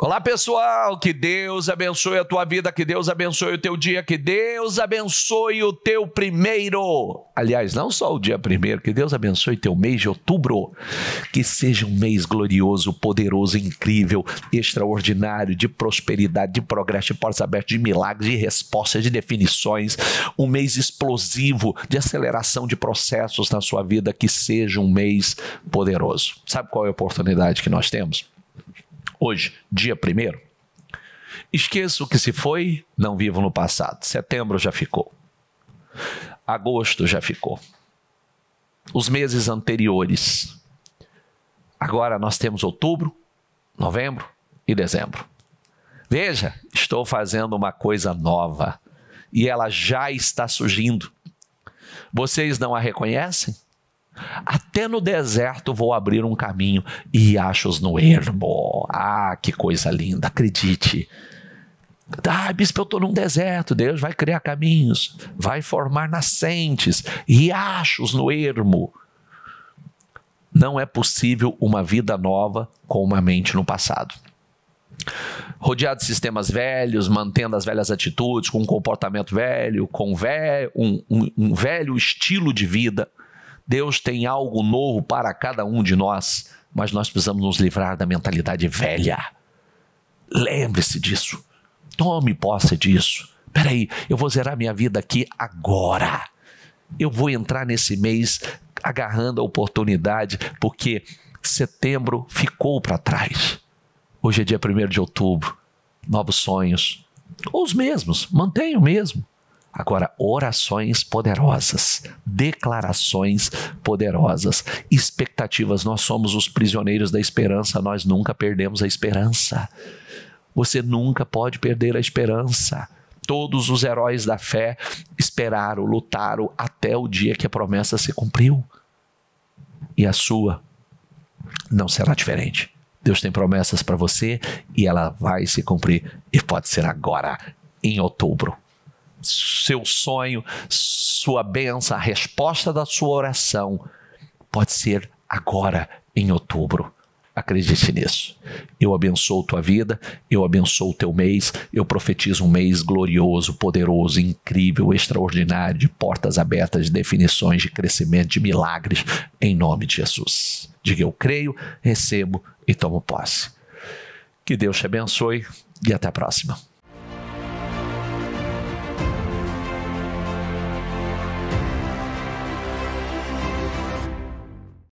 Olá, pessoal, que Deus abençoe a tua vida, que Deus abençoe o teu dia, que Deus abençoe o teu primeiro. Aliás, não só o dia primeiro, que Deus abençoe teu mês de outubro. Que seja um mês glorioso, poderoso, incrível, extraordinário, de prosperidade, de progresso, de portas abertas, de milagres, de respostas, de definições. Um mês explosivo, de aceleração de processos na sua vida, que seja um mês poderoso. Sabe qual é a oportunidade que nós temos? hoje, dia primeiro. Esqueço o que se foi, não vivo no passado. Setembro já ficou. Agosto já ficou. Os meses anteriores. Agora nós temos outubro, novembro e dezembro. Veja, estou fazendo uma coisa nova e ela já está surgindo. Vocês não a reconhecem? Até no deserto vou abrir um caminho e achos no ermo. Ah, que coisa linda, acredite. Ah, bispo, eu estou num deserto. Deus vai criar caminhos, vai formar nascentes, riachos no ermo. Não é possível uma vida nova com uma mente no passado. Rodeado de sistemas velhos, mantendo as velhas atitudes, com um comportamento velho, com um, um velho estilo de vida, Deus tem algo novo para cada um de nós, mas nós precisamos nos livrar da mentalidade velha. Lembre-se disso. Tome posse disso. aí, eu vou zerar minha vida aqui agora. Eu vou entrar nesse mês agarrando a oportunidade, porque setembro ficou para trás. Hoje é dia 1 de outubro. Novos sonhos. Ou os mesmos, mantenha o mesmo. Agora, orações poderosas, declarações poderosas, expectativas. Nós somos os prisioneiros da esperança, nós nunca perdemos a esperança. Você nunca pode perder a esperança. Todos os heróis da fé esperaram, lutaram até o dia que a promessa se cumpriu. E a sua não será diferente. Deus tem promessas para você e ela vai se cumprir. E pode ser agora, em outubro seu sonho, sua benção, a resposta da sua oração pode ser agora, em outubro. Acredite nisso. Eu abençoo tua vida, eu abençoo teu mês, eu profetizo um mês glorioso, poderoso, incrível, extraordinário, de portas abertas, de definições, de crescimento, de milagres, em nome de Jesus. Diga eu creio, recebo e tomo posse. Que Deus te abençoe e até a próxima.